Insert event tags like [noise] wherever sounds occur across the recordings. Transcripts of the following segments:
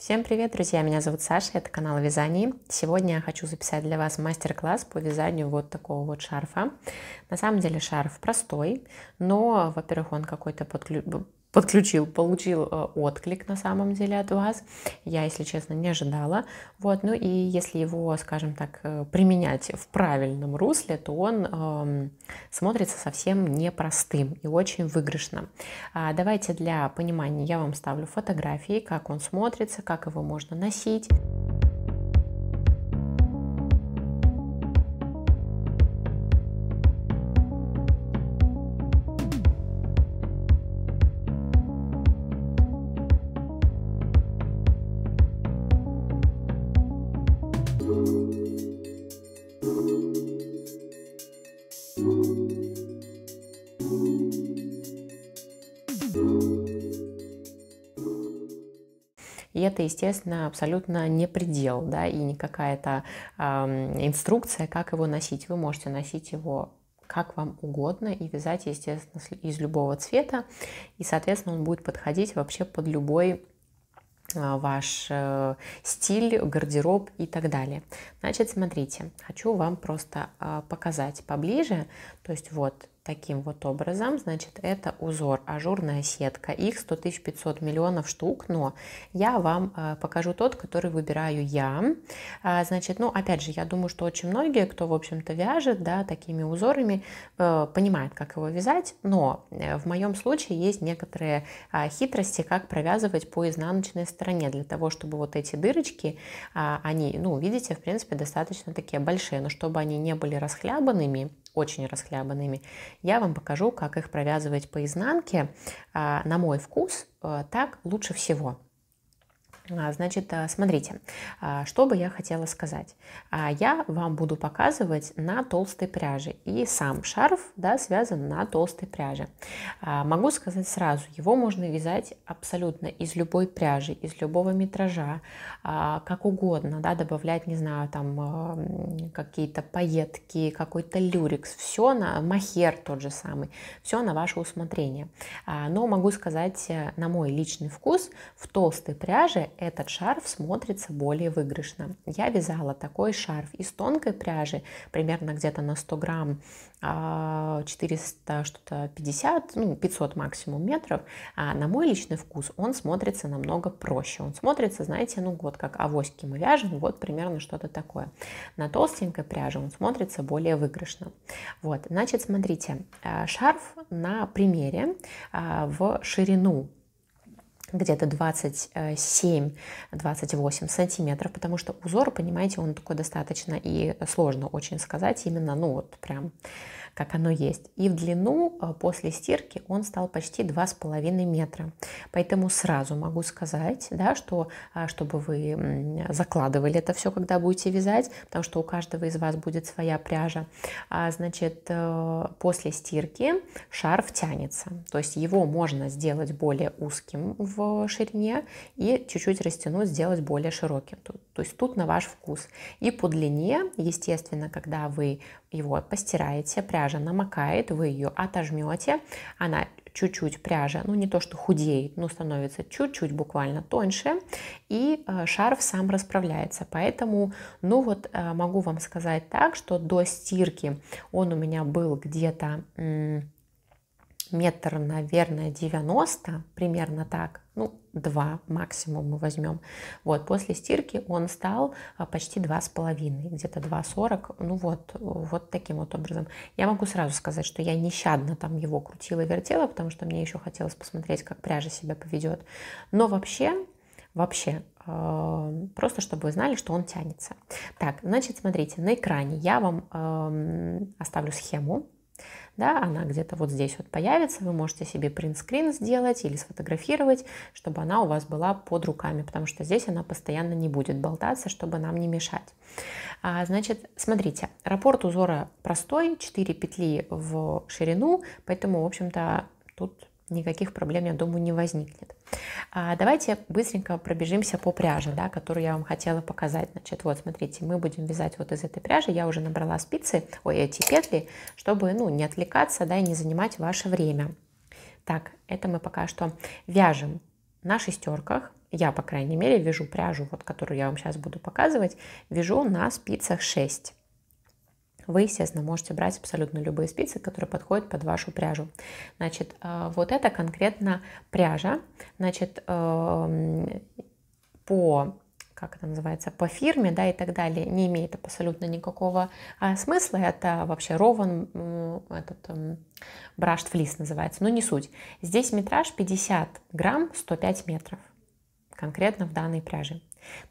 Всем привет, друзья! Меня зовут Саша, это канал о вязании. Сегодня я хочу записать для вас мастер-класс по вязанию вот такого вот шарфа. На самом деле шарф простой, но, во-первых, он какой-то подклю подключил, получил э, отклик на самом деле от вас. Я, если честно, не ожидала. Вот, ну и если его, скажем так, э, применять в правильном русле, то он э, смотрится совсем непростым и очень выигрышным. А давайте для понимания я вам ставлю фотографии, как он смотрится, как его можно носить. это, естественно, абсолютно не предел, да, и не какая-то э, инструкция, как его носить. Вы можете носить его как вам угодно и вязать, естественно, из любого цвета. И, соответственно, он будет подходить вообще под любой а, ваш э, стиль, гардероб и так далее. Значит, смотрите, хочу вам просто а, показать поближе. То есть вот таким вот образом. Значит, это узор, ажурная сетка. Их 100 500 миллионов штук, но я вам э, покажу тот, который выбираю я. А, значит, ну, опять же, я думаю, что очень многие, кто, в общем-то, вяжет, да, такими узорами, э, понимают, как его вязать, но э, в моем случае есть некоторые а, хитрости, как провязывать по изнаночной стороне, для того, чтобы вот эти дырочки, а, они, ну, видите, в принципе, достаточно такие большие, но чтобы они не были расхлябанными, очень расхлябанными, я вам покажу, как их провязывать по изнанке а, на мой вкус э, так лучше всего. А, значит, а, смотрите, а, что бы я хотела сказать. Я вам буду показывать на толстой пряже. И сам шарф да, связан на толстой пряже. Могу сказать сразу, его можно вязать абсолютно из любой пряжи, из любого метража, как угодно. Да, добавлять, не знаю, там какие-то пайетки, какой-то люрикс. Все на махер тот же самый. Все на ваше усмотрение. Но могу сказать, э, на мой личный вкус, в толстой пряже этот шарф смотрится более выигрышно. Я вязала такой шарф из тонкой пряжи, примерно где-то на 100 грамм, 400, а, что-то 50, ну, 500 максимум метров. А на мой личный вкус он смотрится намного проще. Он смотрится, знаете, ну вот как авоськи мы вяжем, вот примерно что-то такое. На толстенькой пряже он смотрится более выигрышно. Вот, значит, смотрите, а, шарф на примере а, в ширину где-то 27-28 сантиметров, потому что узор, понимаете, он такой достаточно и сложно очень сказать, именно, ну вот прям как оно есть. И в длину э, после стирки он стал почти 2,5 метра. Поэтому сразу могу сказать, да, что а, чтобы вы закладывали это все, когда будете вязать, потому что у каждого из вас будет своя пряжа, а, значит, э, после стирки шарф тянется. То есть его можно сделать более узким в в ширине и чуть-чуть растянуть, сделать более широким. То, то есть тут на ваш вкус. И по длине, естественно, когда вы его постираете, пряжа намокает, вы ее отожмете, она чуть-чуть пряжа, ну не то что худеет, но становится чуть-чуть буквально тоньше, и э, шарф сам расправляется. Поэтому, ну вот э, могу вам сказать так, что до стирки он у меня был где-то метр, наверное, 90, примерно так, два максимум мы возьмем. Вот, после стирки он стал а, почти два с половиной, где-то 2,40, ну вот, вот таким вот образом. Я могу сразу сказать, что я нещадно там его крутила-вертела, потому что мне еще хотелось посмотреть, как пряжа себя поведет. Но вообще, вообще, а, просто чтобы вы знали, что он тянется. Так, значит, смотрите, на экране я вам оставлю схему, да, она где-то вот здесь вот появится, вы можете себе принтскрин сделать или сфотографировать, чтобы она у вас была под руками, потому что здесь она постоянно не будет болтаться, чтобы нам не мешать. А, значит, смотрите, раппорт узора простой, 4 петли в ширину, поэтому, в общем-то, тут никаких проблем, я думаю, не возникнет. А давайте быстренько пробежимся по пряже, да, которую я вам хотела показать. Значит, вот, смотрите, мы будем вязать вот из этой пряжи. Я уже набрала спицы, ой, эти петли, чтобы, ну, не отвлекаться, да, и не занимать ваше время. Так, это мы пока что вяжем на шестерках. Я, по крайней мере, вяжу пряжу, вот, которую я вам сейчас буду показывать, вяжу на спицах 6. Вы, естественно, можете брать абсолютно любые спицы, которые подходят под вашу пряжу. Значит, э, вот это конкретно пряжа. Значит, эм, по как это называется, по фирме, да, и так далее, не имеет абсолютно никакого а, смысла. Это вообще рован, этот эм, брашт флис называется, но не суть. Здесь метраж 50 грамм 105 метров конкретно в данной пряже.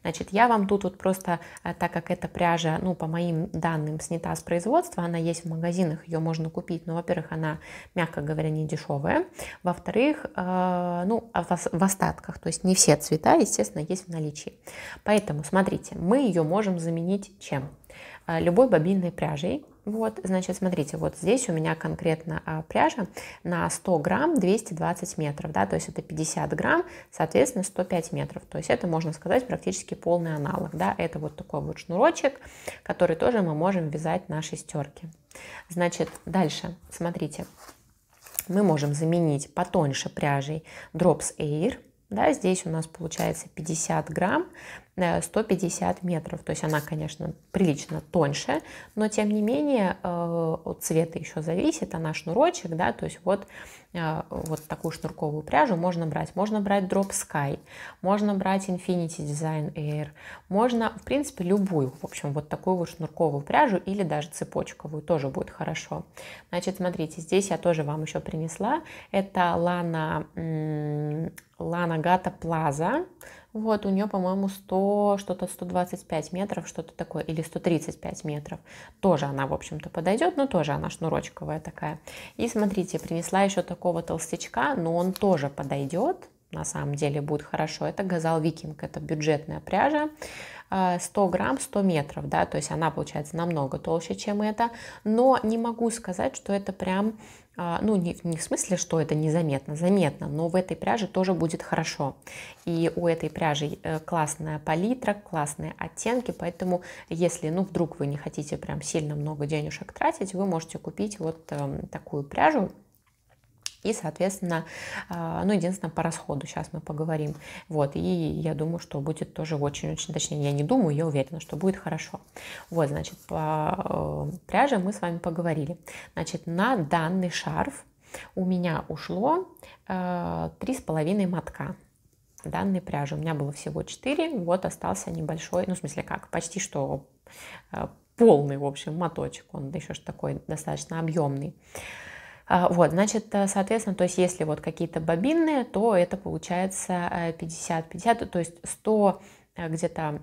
Значит, я вам тут вот просто, э, так как эта пряжа, ну, по моим данным, снята с производства, она есть в магазинах, ее можно купить, но, во-первых, она, мягко говоря, не дешевая, во-вторых, э, ну, а в остатках, то есть не все цвета, естественно, есть в наличии. Поэтому, смотрите, мы ее можем заменить чем? Э, любой бобинной пряжей, вот, значит, смотрите, вот здесь у меня конкретно а, пряжа на 100 грамм 220 метров, да, то есть это 50 грамм, соответственно, 105 метров, то есть это, можно сказать, практически полный аналог, да, это вот такой вот шнурочек, который тоже мы можем вязать на шестерке. Значит, дальше, смотрите, мы можем заменить потоньше пряжей Drops Air, да, здесь у нас получается 50 грамм, 150 метров. То есть она, конечно, прилично тоньше, но тем не менее э, от цвета еще зависит, она шнурочек, да, то есть вот, э, вот такую шнурковую пряжу можно брать. Можно брать Drop Sky, можно брать Infinity Design Air, можно, в принципе, любую, в общем, вот такую вот шнурковую пряжу или даже цепочковую, тоже будет хорошо. Значит, смотрите, здесь я тоже вам еще принесла, это Lana Лана Гата Plaza. Вот, у нее, по-моему, 100, что-то 125 метров, что-то такое, или 135 метров. Тоже она, в общем-то, подойдет, но тоже она шнурочковая такая. И смотрите, принесла еще такого толстячка, но он тоже подойдет, на самом деле будет хорошо. Это газал викинг, это бюджетная пряжа, 100 э, грамм, 100 метров, да, то есть она получается намного толще, чем это, но не могу сказать, что это прям, э, ну, не, не в смысле, что это незаметно, заметно, но в этой пряже тоже будет хорошо. И у этой пряжи э, классная палитра, классные оттенки, поэтому если, ну, вдруг вы не хотите прям сильно много денежек тратить, вы можете купить вот эм, такую пряжу, и, соответственно, а, ну, единственное, по расходу сейчас мы поговорим. Вот, и я думаю, что будет тоже очень-очень, точнее, я не думаю, я уверена, что будет хорошо. Вот, значит, по э, пряже мы с вами поговорили. Значит, на данный шарф у меня ушло э, три с половиной мотка данной пряжи. У меня было всего 4, вот остался небольшой, ну, в смысле как, почти что э, полный, в общем, моточек. Он еще ж такой достаточно объемный. А, вот, значит, э, соответственно, то есть если вот какие-то бобинные, то это получается 50-50, э, то есть 100 э, где-то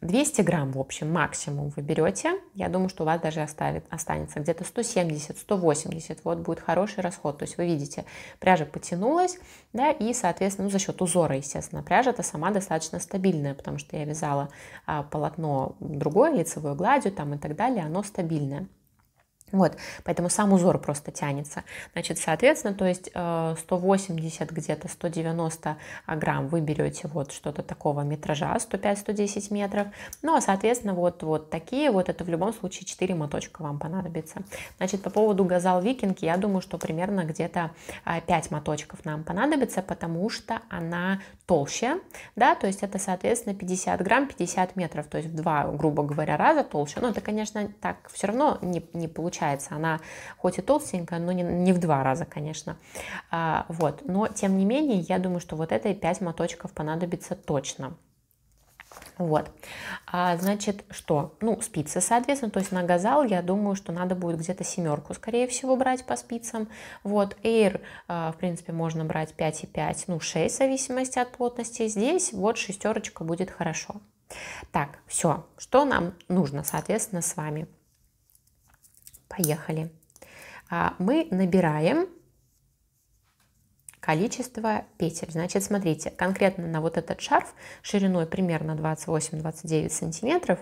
200 грамм, в общем, максимум вы берете. Я думаю, что у вас даже оставит, останется где-то 170, 180. Вот будет хороший расход. То есть вы видите, пряжа потянулась, да, и, соответственно, ну, за счет узора, естественно, пряжа-то сама достаточно стабильная, потому что я вязала а, полотно другое, лицевую гладью там и так далее, оно стабильное. Вот, поэтому сам узор просто тянется. Значит, соответственно, то есть 180 э, где-то, 190 грамм вы берете вот что-то такого метража, 105-110 метров. Ну, а, соответственно, вот, вот такие, вот это в любом случае 4 моточка вам понадобится. Значит, по поводу газал викинг, я думаю, что примерно где-то 5 э, моточков нам понадобится, потому что она толще, да, то есть это, соответственно, 50 грамм, 50 метров, то есть в два, грубо говоря, раза толще. Но ну, это, конечно, так все равно не, не получается отличается. Она хоть и толстенькая, но не, не в два раза, конечно. А, вот. Но, тем не менее, я думаю, что вот этой 5 моточков понадобится точно. Вот, а, значит, что? Ну, спицы, соответственно, то есть на газал, я думаю, что надо будет где-то семерку, скорее всего, брать по спицам. Вот, Air, а, в принципе, можно брать и 5,5, ну, 6, в зависимости от плотности. Здесь вот шестерочка будет хорошо. Так, все, что нам нужно, соответственно, с вами? Поехали. А, мы набираем количество петель. Значит, смотрите, конкретно на вот этот шарф шириной примерно 28-29 сантиметров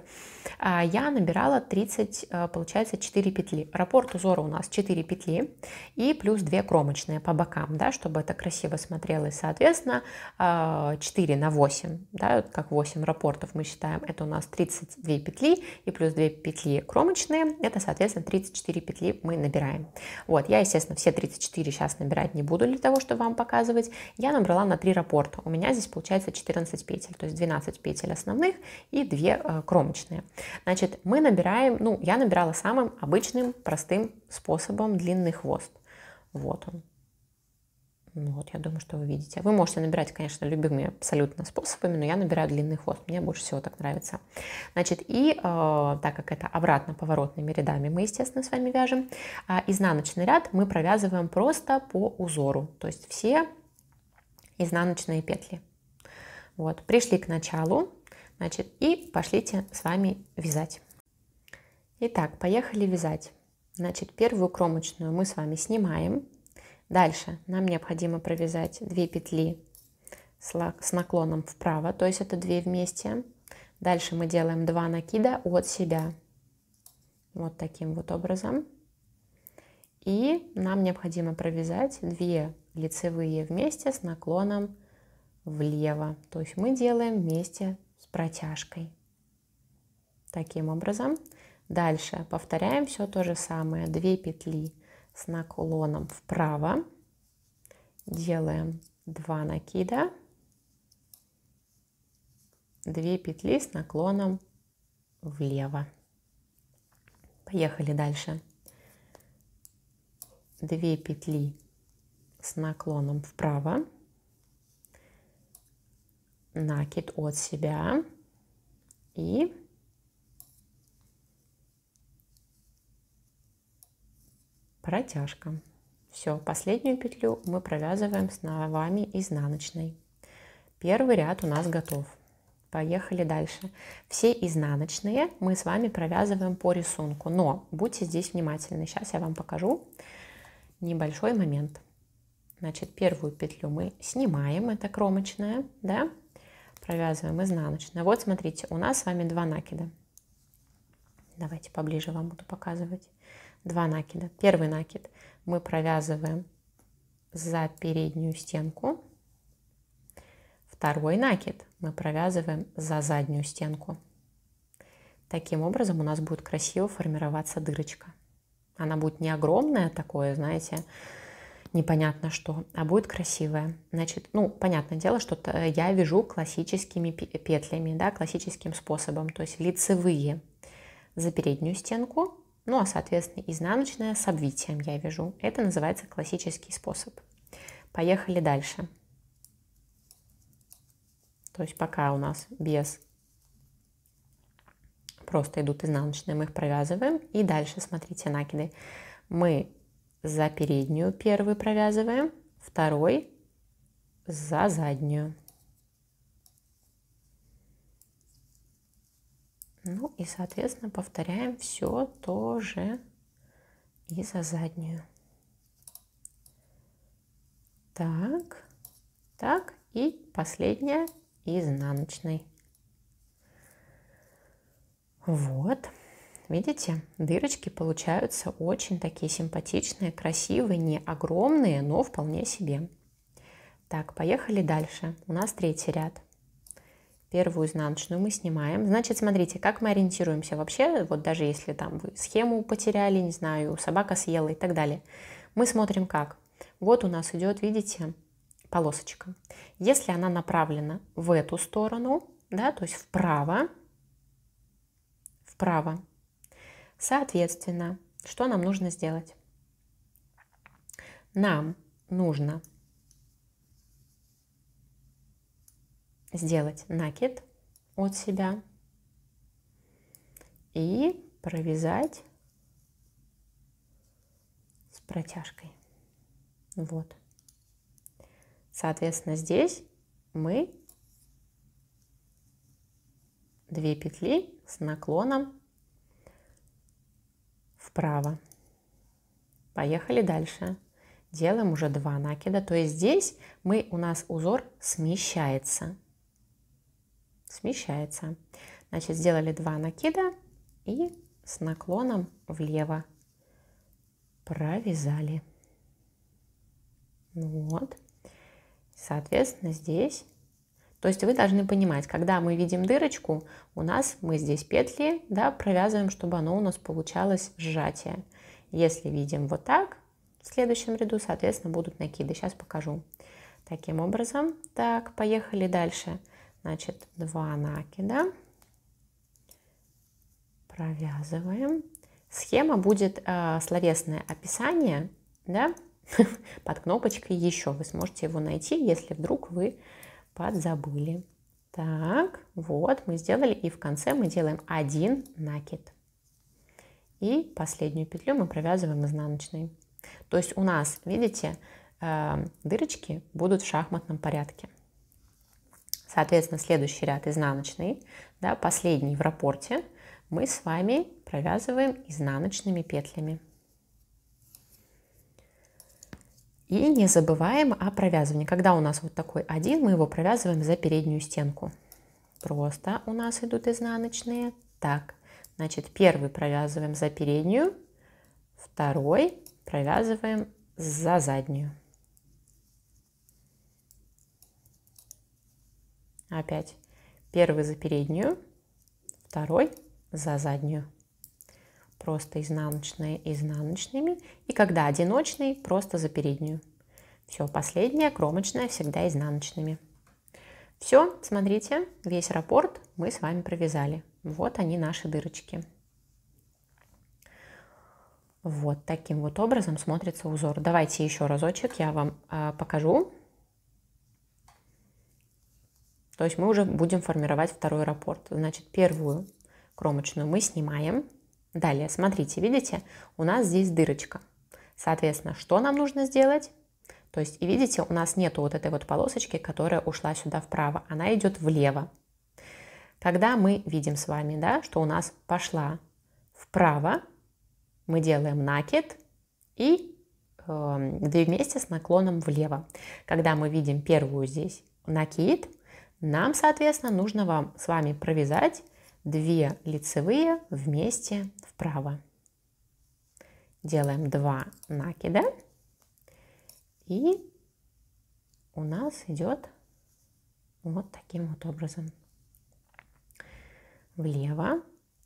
а, я набирала 30, а, получается, 4 петли. Раппорт узора у нас 4 петли и плюс 2 кромочные по бокам, да, чтобы это красиво смотрелось. Соответственно, 4 а, на 8, да, как 8 раппортов мы считаем, это у нас 32 петли и плюс 2 петли кромочные, это, соответственно, 34 петли мы набираем. Вот, я, естественно, все 34 сейчас набирать не буду для того, чтобы вам вам показывать, я набрала на 3 рапорта. У меня здесь получается 14 петель, то есть 12 петель основных и 2 э, кромочные. Значит, мы набираем, ну, я набирала самым обычным, простым способом длинный хвост. Вот он. Ну вот, я думаю, что вы видите. Вы можете набирать, конечно, любыми абсолютно способами, но я набираю длинный хвост. Мне больше всего так нравится. Значит, и э, так как это обратно-поворотными рядами мы, естественно, с вами вяжем, э, изнаночный ряд мы провязываем просто по узору. То есть все изнаночные петли. Вот, пришли к началу, значит, и пошлите с вами вязать. Итак, поехали вязать. Значит, первую кромочную мы с вами снимаем Дальше нам необходимо провязать 2 петли с наклоном вправо, то есть это 2 вместе. Дальше мы делаем 2 накида от себя. Вот таким вот образом. И нам необходимо провязать 2 лицевые вместе с наклоном влево. То есть мы делаем вместе с протяжкой. Таким образом. Дальше повторяем все то же самое. 2 петли с наклоном вправо. Делаем 2 накида, 2 петли с наклоном влево. Поехали дальше. 2 петли с наклоном вправо, накид от себя и протяжка. Все, последнюю петлю мы провязываем с новами изнаночной. Первый ряд у нас готов. Поехали дальше. Все изнаночные мы с вами провязываем по рисунку, но будьте здесь внимательны. Сейчас я вам покажу небольшой момент. Значит, первую петлю мы снимаем, это кромочная, да, провязываем изнаночную. Вот смотрите, у нас с вами два накида. Давайте поближе вам буду показывать два накида. Первый накид мы провязываем за переднюю стенку. Второй накид мы провязываем за заднюю стенку. Таким образом у нас будет красиво формироваться дырочка. Она будет не огромная такое, знаете, непонятно что, а будет красивая. Значит, ну, понятное дело, что я вяжу классическими петлями, да, классическим способом, то есть лицевые за переднюю стенку, ну а, соответственно, изнаночная с обвитием я вяжу. Это называется классический способ. Поехали дальше. То есть пока у нас без просто идут изнаночные, мы их провязываем. И дальше, смотрите, накиды. Мы за переднюю первый провязываем, второй за заднюю. Ну и, соответственно, повторяем все то же и за заднюю. Так, так, и последняя изнаночной. Вот, видите, дырочки получаются очень такие симпатичные, красивые, не огромные, но вполне себе. Так, поехали дальше. У нас третий ряд первую изнаночную мы снимаем. Значит, смотрите, как мы ориентируемся вообще, вот даже если там вы схему потеряли, не знаю, собака съела и так далее. Мы смотрим как. Вот у нас идет, видите, полосочка. Если она направлена в эту сторону, да, то есть вправо, вправо, соответственно, что нам нужно сделать? Нам нужно сделать накид от себя и провязать с протяжкой. Вот. Соответственно, здесь мы две петли с наклоном вправо. Поехали дальше. Делаем уже два накида, то есть здесь мы, у нас узор смещается смещается. Значит, сделали два накида и с наклоном влево провязали. Ну вот. Соответственно, здесь... То есть вы должны понимать, когда мы видим дырочку, у нас мы здесь петли да, провязываем, чтобы оно у нас получалось сжатие. Если видим вот так, в следующем ряду, соответственно, будут накиды. Сейчас покажу. Таким образом, так, поехали дальше. Дальше. Значит, два накида. Провязываем. Схема будет э, словесное описание, да, [laughs] под кнопочкой еще. Вы сможете его найти, если вдруг вы подзабыли. Так, вот мы сделали, и в конце мы делаем один накид. И последнюю петлю мы провязываем изнаночной. То есть у нас, видите, э, дырочки будут в шахматном порядке. Соответственно, следующий ряд изнаночный, да, последний в рапорте, мы с вами провязываем изнаночными петлями. И не забываем о провязывании. Когда у нас вот такой один, мы его провязываем за переднюю стенку. Просто у нас идут изнаночные. Так, значит, первый провязываем за переднюю, второй провязываем за заднюю. Опять. Первый за переднюю, второй за заднюю. Просто изнаночные изнаночными. И когда одиночный, просто за переднюю. Все, последняя кромочная всегда изнаночными. Все, смотрите, весь раппорт мы с вами провязали. Вот они наши дырочки. Вот таким вот образом смотрится узор. Давайте еще разочек я вам э, покажу. То есть мы уже будем формировать второй раппорт. Значит, первую кромочную мы снимаем. Далее, смотрите, видите, у нас здесь дырочка. Соответственно, что нам нужно сделать? То есть, и видите, у нас нету вот этой вот полосочки, которая ушла сюда вправо, она идет влево. Когда мы видим с вами, да, что у нас пошла вправо, мы делаем накид и э, две вместе с наклоном влево. Когда мы видим первую здесь накид, нам, соответственно, нужно вам с вами провязать две лицевые вместе вправо. Делаем два накида. И у нас идет вот таким вот образом. Влево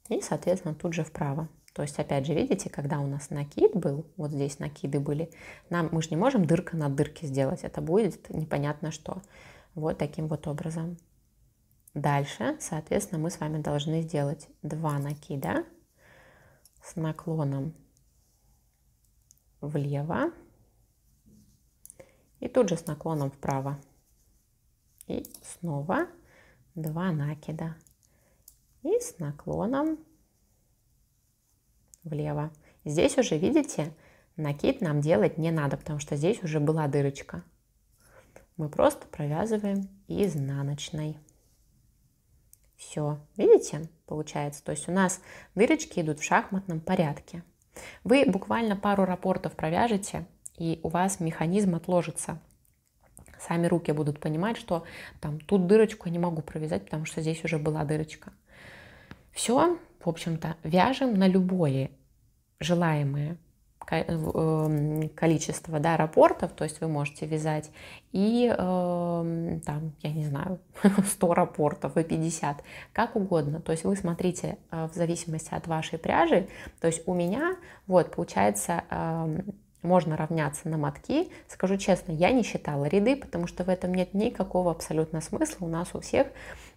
и, соответственно, тут же вправо. То есть, опять же, видите, когда у нас накид был, вот здесь накиды были, нам, мы же не можем дырка на дырке сделать, это будет непонятно что. Вот таким вот образом. Дальше, соответственно, мы с вами должны сделать два накида с наклоном влево и тут же с наклоном вправо. И снова два накида и с наклоном влево. Здесь уже, видите, накид нам делать не надо, потому что здесь уже была дырочка мы просто провязываем изнаночной. Все, видите, получается, то есть у нас дырочки идут в шахматном порядке. Вы буквально пару рапортов провяжете, и у вас механизм отложится. Сами руки будут понимать, что там тут дырочку я не могу провязать, потому что здесь уже была дырочка. Все, в общем-то, вяжем на любое желаемое Э, эм, количество да, рапортов, то есть вы можете вязать и эм, там, я не знаю, 100 [laughs] рапортов и 50, как угодно. То есть вы смотрите э, в зависимости от вашей пряжи, то есть у меня вот получается эм, можно равняться на мотки. Скажу честно, я не считала ряды, потому что в этом нет никакого абсолютно смысла. У нас у всех,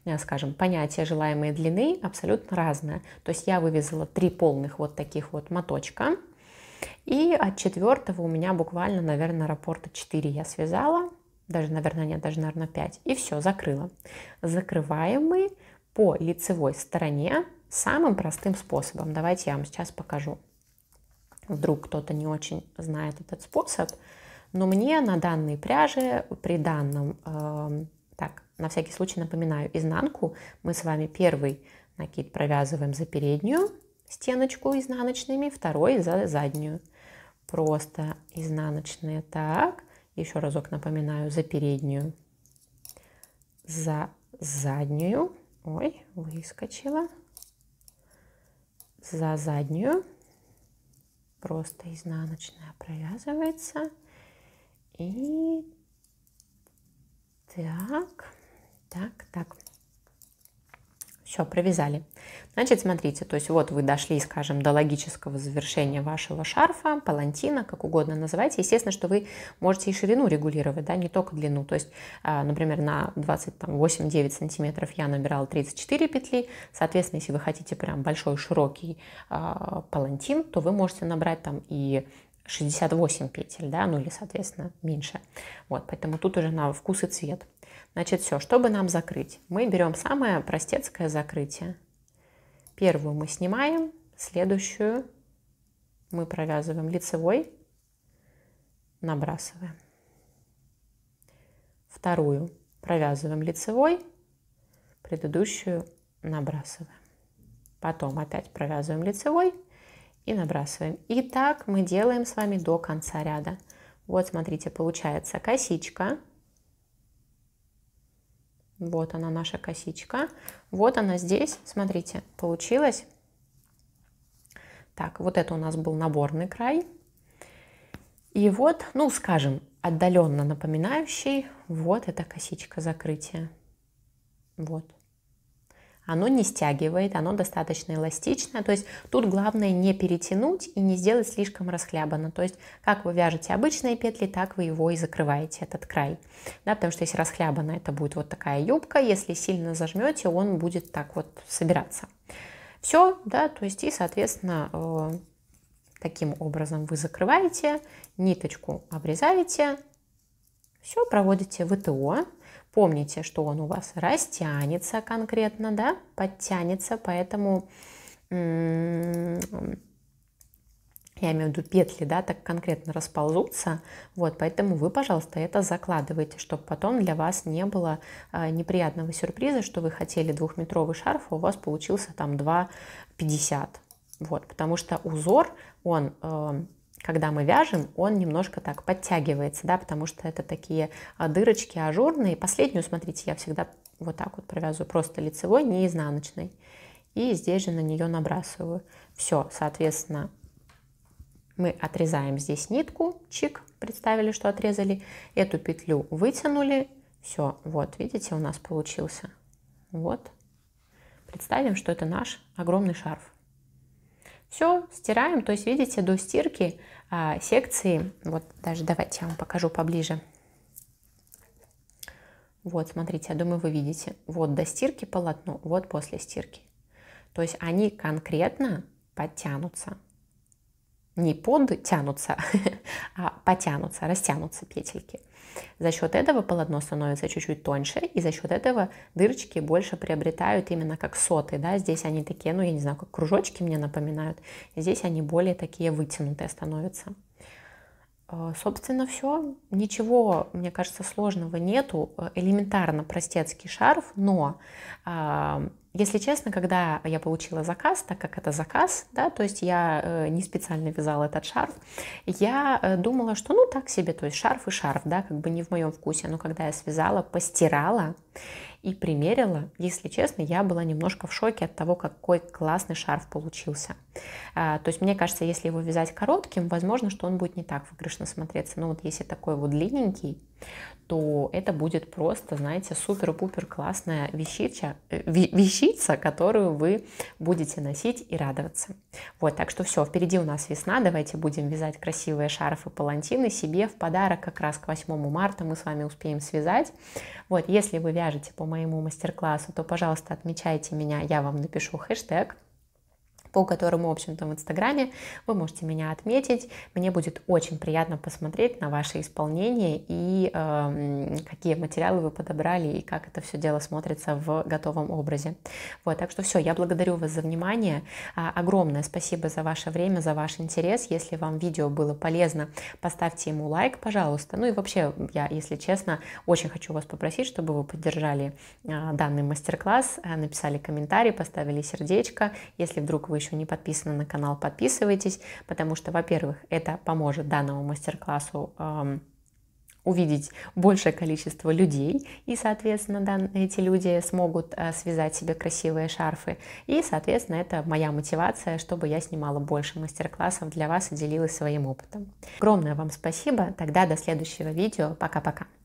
э, скажем, понятие желаемой длины абсолютно разное. То есть я вывязала три полных вот таких вот моточка – и от четвертого у меня буквально, наверное, рапорта 4 я связала, даже, наверное, нет, даже, наверное, 5. И все, закрыла. Закрываем мы по лицевой стороне самым простым способом. Давайте я вам сейчас покажу. Вдруг кто-то не очень знает этот способ, но мне на данной пряже при данном, э, так, на всякий случай напоминаю, изнанку мы с вами первый накид провязываем за переднюю, стеночку изнаночными, второй за заднюю. Просто изнаночные так, еще разок напоминаю, за переднюю, за заднюю, ой, выскочила, за заднюю, просто изнаночная провязывается, и так, так, так. Все, провязали. Значит, смотрите, то есть вот вы дошли, скажем, до логического завершения вашего шарфа, палантина, как угодно называйте. Естественно, что вы можете и ширину регулировать, да, не только длину. То есть, а, например, на 28-9 сантиметров я набирала 34 петли. Соответственно, если вы хотите прям большой широкий а, палантин, то вы можете набрать там и 68 петель, да, ну или, соответственно, меньше. Вот, поэтому тут уже на вкус и цвет. Значит, все, чтобы нам закрыть, мы берем самое простецкое закрытие. Первую мы снимаем, следующую мы провязываем лицевой, набрасываем. Вторую провязываем лицевой, предыдущую набрасываем. Потом опять провязываем лицевой, и набрасываем. И так мы делаем с вами до конца ряда. Вот, смотрите, получается косичка. Вот она, наша косичка. Вот она здесь, смотрите, получилось. Так, вот это у нас был наборный край. И вот, ну, скажем, отдаленно напоминающий, вот эта косичка закрытия. Вот оно не стягивает, оно достаточно эластичное, то есть тут главное не перетянуть и не сделать слишком расхлябанно, то есть как вы вяжете обычные петли, так вы его и закрываете, этот край, да, потому что если расхлябанно, это будет вот такая юбка, если сильно зажмете, он будет так вот собираться. Все, да, то есть и, соответственно, э, таким образом вы закрываете, ниточку обрезаете, все, проводите ВТО, Помните, что он у вас растянется конкретно, да, подтянется, поэтому я имею в виду петли, да, так конкретно расползутся, вот, поэтому вы, пожалуйста, это закладывайте, чтобы потом для вас не было э, неприятного сюрприза, что вы хотели двухметровый шарф, а у вас получился там 2,50, вот, потому что узор, он э, когда мы вяжем, он немножко так подтягивается, да, потому что это такие а, дырочки ажурные. Последнюю, смотрите, я всегда вот так вот провязываю, просто лицевой, не изнаночной. И здесь же на нее набрасываю. Все, соответственно, мы отрезаем здесь нитку, чик, представили, что отрезали, эту петлю вытянули, все, вот, видите, у нас получился. Вот, представим, что это наш огромный шарф. Все, стираем. То есть, видите, до стирки а, секции, вот даже давайте я вам покажу поближе. Вот, смотрите, я думаю, вы видите. Вот до стирки полотно, вот после стирки. То есть они конкретно подтянутся не подтянутся, [laughs] а потянутся, растянутся петельки. За счет этого полотно становится чуть-чуть тоньше, и за счет этого дырочки больше приобретают именно как соты. Да? Здесь они такие, ну я не знаю, как кружочки мне напоминают. Здесь они более такие вытянутые становятся. А, собственно, все. Ничего, мне кажется, сложного нету. Э, элементарно простецкий шарф, но, а, если честно, когда я получила заказ, так как это заказ, да, то есть я э, не специально вязала этот шарф, я э, думала, что ну так себе, то есть шарф и шарф, да, как бы не в моем вкусе, но когда я связала, постирала, и примерила. Если честно, я была немножко в шоке от того, какой классный шарф получился. А, то есть, мне кажется, если его вязать коротким, возможно, что он будет не так выигрышно смотреться. Но вот если такой вот длинненький, то это будет просто, знаете, супер-пупер классная вещица, э, вещица, которую вы будете носить и радоваться. Вот, так что все, впереди у нас весна, давайте будем вязать красивые шарфы, палантины себе в подарок как раз к 8 марта мы с вами успеем связать. Вот, если вы вяжете по моему мастер-классу, то, пожалуйста, отмечайте меня, я вам напишу хэштег, по которому, в общем-то, в Инстаграме вы можете меня отметить. Мне будет очень приятно посмотреть на ваше исполнение и э, какие материалы вы подобрали и как это все дело смотрится в готовом образе. Вот, так что все, я благодарю вас за внимание. А, огромное спасибо за ваше время, за ваш интерес. Если вам видео было полезно, поставьте ему лайк, пожалуйста. Ну и вообще, я, если честно, очень хочу вас попросить, чтобы вы поддержали э, данный мастер-класс, э, написали комментарий, поставили сердечко. Если вдруг вы еще не подписаны на канал, подписывайтесь, потому что, во-первых, это поможет данному мастер-классу эм, увидеть большее количество людей, и, соответственно, дан, эти люди смогут э, связать себе красивые шарфы. И, соответственно, это моя мотивация, чтобы я снимала больше мастер-классов для вас и делилась своим опытом. Огромное вам спасибо. Тогда до следующего видео. Пока-пока.